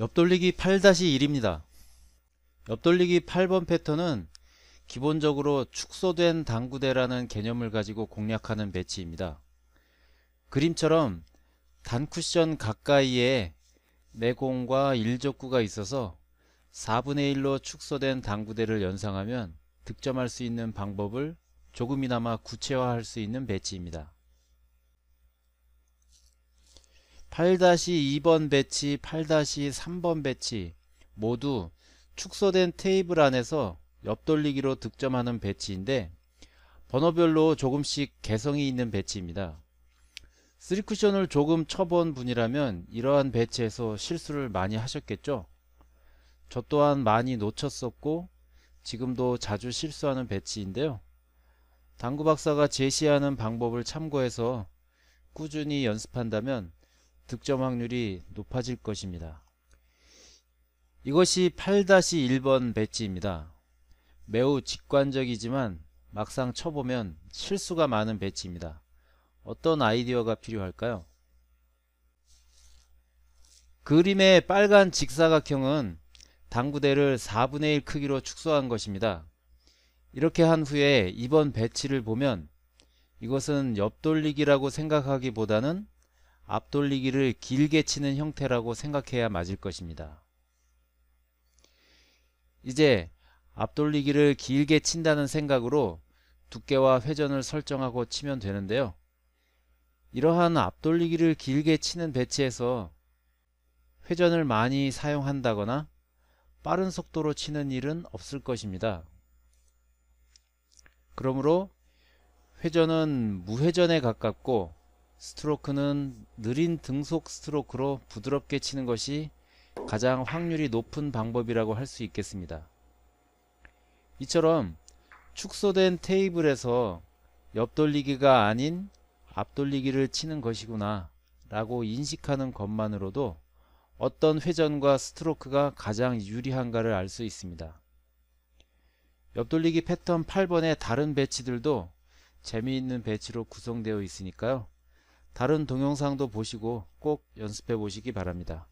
옆돌리기 8-1입니다. 옆돌리기 8번 패턴은 기본적으로 축소된 당구대라는 개념을 가지고 공략하는 배치입니다. 그림처럼 단쿠션 가까이에 매공과 1족구가 있어서 4분의 1로 축소된 당구대를 연상하면 득점할 수 있는 방법을 조금이나마 구체화할 수 있는 배치입니다. 8-2번 배치, 8-3번 배치 모두 축소된 테이블 안에서 옆돌리기로 득점하는 배치인데 번호별로 조금씩 개성이 있는 배치입니다. 3쿠션을 조금 쳐본 분이라면 이러한 배치에서 실수를 많이 하셨겠죠? 저 또한 많이 놓쳤었고 지금도 자주 실수하는 배치인데요. 당구 박사가 제시하는 방법을 참고해서 꾸준히 연습한다면 득점 확률이 높아질 것입니다. 이것이 8-1번 배치입니다. 매우 직관적이지만 막상 쳐보면 실수가 많은 배치입니다. 어떤 아이디어가 필요할까요? 그림의 빨간 직사각형은 당구대를 4분의 1 크기로 축소한 것입니다. 이렇게 한 후에 이번 배치를 보면 이것은 옆돌리기라고 생각하기보다는 앞돌리기를 길게 치는 형태라고 생각해야 맞을 것입니다. 이제 앞돌리기를 길게 친다는 생각으로 두께와 회전을 설정하고 치면 되는데요. 이러한 앞돌리기를 길게 치는 배치에서 회전을 많이 사용한다거나 빠른 속도로 치는 일은 없을 것입니다. 그러므로 회전은 무회전에 가깝고 스트로크는 느린 등속 스트로크로 부드럽게 치는 것이 가장 확률이 높은 방법이라고 할 수 있겠습니다. 이처럼 축소된 테이블에서 옆돌리기가 아닌 앞돌리기를 치는 것이구나 라고 인식하는 것만으로도 어떤 회전과 스트로크가 가장 유리한가를 알 수 있습니다. 옆돌리기 패턴 8번의 다른 배치들도 재미있는 배치로 구성되어 있으니까요. 다른 동영상도 보시고 꼭 연습해 보시기 바랍니다.